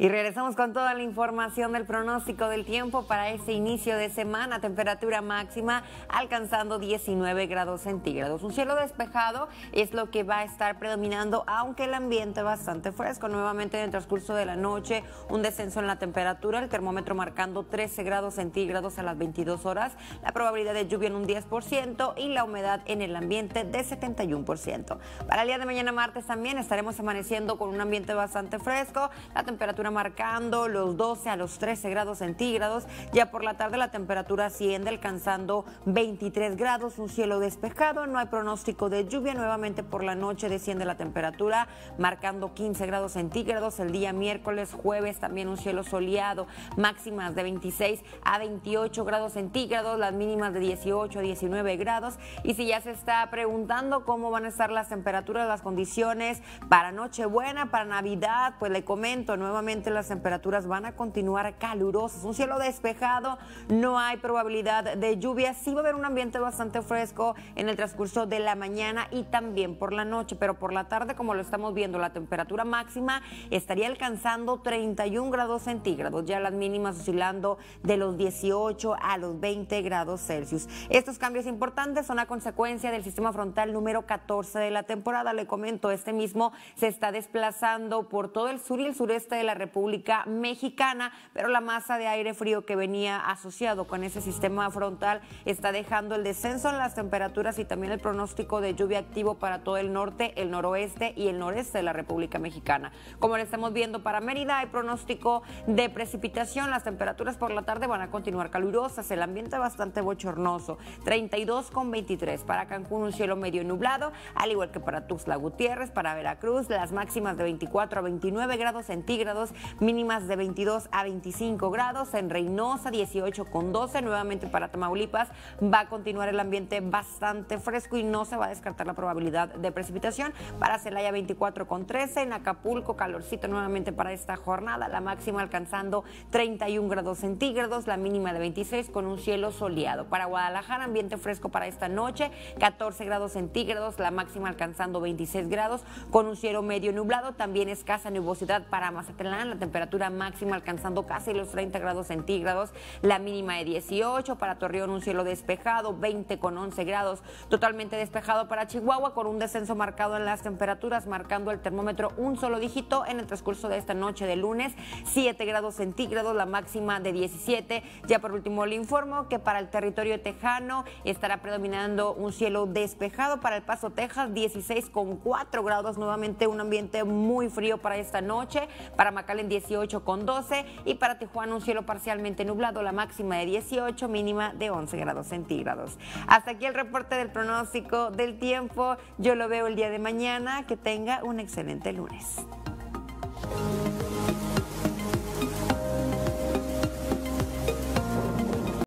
Y regresamos con toda la información del pronóstico del tiempo para ese inicio de semana. Temperatura máxima alcanzando 19 grados centígrados. Un cielo despejado es lo que va a estar predominando, aunque el ambiente bastante fresco. Nuevamente en el transcurso de la noche, un descenso en la temperatura, el termómetro marcando 13 grados centígrados a las 22 horas, la probabilidad de lluvia en un 10% y la humedad en el ambiente de 71%. Para el día de mañana martes también estaremos amaneciendo con un ambiente bastante fresco, la temperatura marcando los 12 a los 13 grados centígrados. Ya por la tarde la temperatura asciende alcanzando 23 grados, un cielo despejado, no hay pronóstico de lluvia. Nuevamente por la noche desciende la temperatura marcando 15 grados centígrados. El día miércoles, jueves también un cielo soleado, máximas de 26 a 28 grados centígrados, las mínimas de 18 a 19 grados. Y si ya se está preguntando cómo van a estar las temperaturas, las condiciones para Nochebuena, para Navidad, pues le comento nuevamente las temperaturas van a continuar calurosas. Un cielo despejado, no hay probabilidad de lluvia. Sí va a haber un ambiente bastante fresco en el transcurso de la mañana y también por la noche, pero por la tarde, como lo estamos viendo, la temperatura máxima estaría alcanzando 31 grados centígrados, ya las mínimas oscilando de los 18 a los 20 grados Celsius. Estos cambios importantes son a consecuencia del sistema frontal número 14 de la temporada. Le comento, este mismo se está desplazando por todo el sur y el sureste de la República República Mexicana, pero la masa de aire frío que venía asociado con ese sistema frontal está dejando el descenso en las temperaturas y también el pronóstico de lluvia activo para todo el norte, el noroeste y el noreste de la República Mexicana. Como lo estamos viendo para Mérida, hay pronóstico de precipitación. Las temperaturas por la tarde van a continuar calurosas, el ambiente bastante bochornoso, 32 con 23. Para Cancún un cielo medio nublado, al igual que para Tuxtla Gutiérrez, para Veracruz, las máximas de 24 a 29 grados centígrados mínimas de 22 a 25 grados, en Reynosa 18 con 12, nuevamente para Tamaulipas va a continuar el ambiente bastante fresco y no se va a descartar la probabilidad de precipitación, para Celaya 24 con 13, en Acapulco calorcito nuevamente para esta jornada, la máxima alcanzando 31 grados centígrados, la mínima de 26 con un cielo soleado, para Guadalajara ambiente fresco para esta noche, 14 grados centígrados, la máxima alcanzando 26 grados con un cielo medio nublado, también escasa nubosidad para Mazatlán, la temperatura máxima alcanzando casi los 30 grados centígrados, la mínima de 18, para Torreón un cielo despejado, 20 con 11 grados, totalmente despejado para Chihuahua con un descenso marcado en las temperaturas, marcando el termómetro un solo dígito en el transcurso de esta noche de lunes, 7 grados centígrados, la máxima de 17. Ya por último le informo que para el territorio tejano estará predominando un cielo despejado para el Paso Texas, 16 con 4 grados, nuevamente un ambiente muy frío para esta noche, para Calen en 18 con 12 y para Tijuana un cielo parcialmente nublado, la máxima de 18, mínima de 11 grados centígrados. Hasta aquí el reporte del pronóstico del tiempo. Yo lo veo el día de mañana. Que tenga un excelente lunes.